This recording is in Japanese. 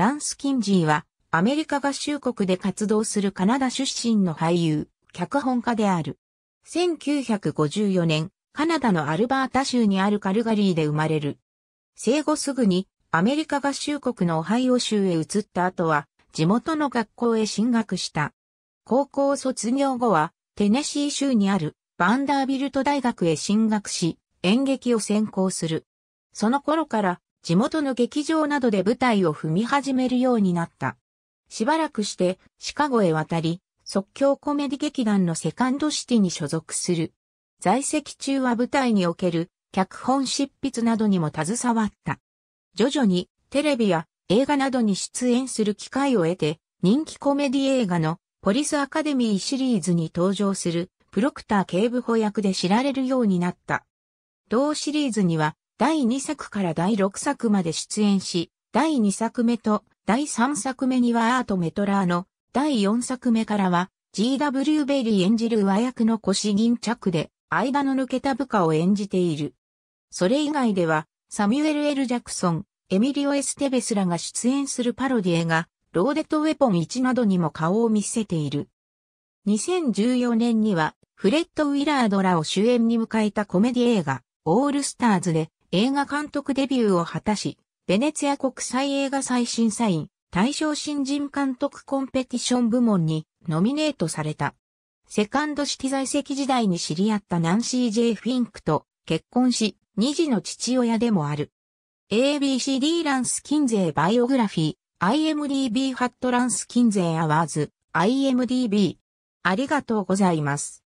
ランス・キンジーは、アメリカ合衆国で活動するカナダ出身の俳優、脚本家である。1954年、カナダのアルバータ州にあるカルガリーで生まれる。生後すぐに、アメリカ合衆国のオハイオ州へ移った後は、地元の学校へ進学した。高校卒業後は、テネシー州にあるバンダービルト大学へ進学し、演劇を専攻する。その頃から地元の劇場などで舞台を踏み始めるようになった。しばらくしてシカゴへ渡り、即興コメディ劇団のセカンドシティに所属する。在籍中は舞台における脚本執筆などにも携わった。徐々にテレビや映画などに出演する機会を得て、人気コメディ映画のポリスアカデミーシリーズに登場するプロクター警部補役で知られるようになった。同シリーズには第2作から第6作まで出演し、第2作目と第3作目にはアート・メトラーの、第4作目からは G.W. ベリー演じる和役の腰銀着で、間の抜けた部下を演じている。それ以外では、サミュエル・エル・ジャクソン、エミリオ・エステベスらが出演するパロディ映画、ローデッド・ウェポン1などにも顔を見せている。2014年には、フレッド・ウィラードらを主演に迎えたコメディ映画、オールスターズで、映画監督デビューを果たし、ベネツィア国際映画祭審査員、対象新人監督コンペティション部門にノミネートされた。セカンドシティ在籍時代に知り合ったナンシー・ジェイ・フィンクと結婚し、二児の父親でもある。ABC d ーランス・キンゼー・バイオグラフィー、IMDB ハットランス・キンゼー・アワーズ、IMDB。ありがとうございます。